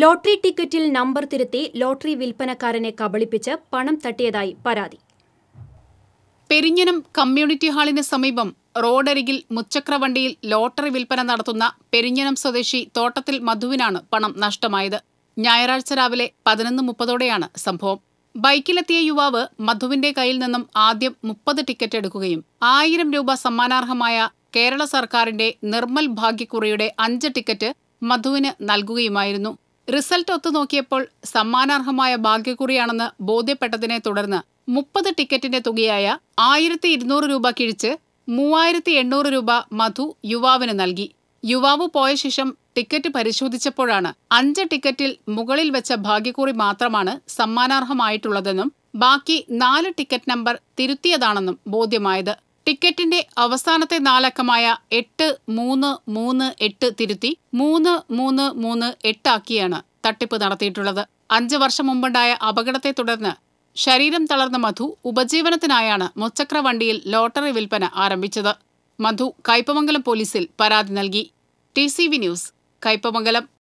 lottery ടിക്കറ്റിൽ number തിരുത്തി lottery വിൽപ്പനക്കാരനെ കബളിപ്പിച്ച് പണം തട്ടിയതായി പരാതി പെരിഞ്ഞനം കമ്മ്യൂണിറ്റി ഹാളിന് സമീപം റോഡരികിൽ മുച്ചക്രവണ്ടിയിൽ ലോട്ടറി വിൽപ്പന നടത്തുന്ന പെരിഞ്ഞനം സ്വദേശി തോട്ടത്തിൽ മധുവിനാണ് പണം നഷ്ടമായത് ഞായറാഴ്ച രാവിലെ പതിനൊന്ന് മുപ്പതോടെയാണ് സംഭവം ബൈക്കിലെത്തിയ യുവാവ് മധുവിന്റെ കയ്യിൽ നിന്നും ആദ്യം മുപ്പത് ടിക്കറ്റ് എടുക്കുകയും ആയിരം രൂപ സമ്മാനാർഹമായ കേരള സർക്കാരിന്റെ നിർമ്മൽ ഭാഗ്യക്കുറിയുടെ അഞ്ച് ടിക്കറ്റ് മധുവിന് നൽകുകയുമായിരുന്നു റിസൾട്ട് ഒത്തു നോക്കിയപ്പോൾ സമ്മാനാർഹമായ ഭാഗ്യക്കുറിയാണെന്ന് ബോധ്യപ്പെട്ടതിനെ തുടർന്ന് മുപ്പത് ടിക്കറ്റിന്റെ തുകയായ ആയിരത്തി ഇരുന്നൂറ് രൂപ കിഴിച്ച് മൂവായിരത്തി എണ്ണൂറ് രൂപ മധു യുവാവിന് നൽകി യുവാവ് പോയ ശേഷം ടിക്കറ്റ് പരിശോധിച്ചപ്പോഴാണ് അഞ്ച് ടിക്കറ്റിൽ മുകളിൽ വെച്ച ഭാഗ്യക്കുറി മാത്രമാണ് സമ്മാനാർഹമായിട്ടുള്ളതെന്നും ബാക്കി നാല് ടിക്കറ്റ് നമ്പർ തിരുത്തിയതാണെന്നും ബോധ്യമായത് ടിക്കറ്റിന്റെ അവസാനത്തെ നാലക്കമായ എട്ട് മൂന്ന് മൂന്ന് എട്ട് തിരുത്തി മൂന്ന് മൂന്ന് മൂന്ന് എട്ടാക്കിയാണ് തട്ടിപ്പ് നടത്തിയിട്ടുള്ളത് അഞ്ച് വർഷം മുമ്പുണ്ടായ അപകടത്തെ തുടർന്ന് ശരീരം തളർന്ന മധു ഉപജീവനത്തിനായാണ് മുച്ചക്ര വണ്ടിയിൽ ലോട്ടറി വിൽപ്പന ആരംഭിച്ചത് മധു കയ്പമംഗലം പോലീസിൽ പരാതി നൽകി ടി ന്യൂസ് കയ്പമംഗലം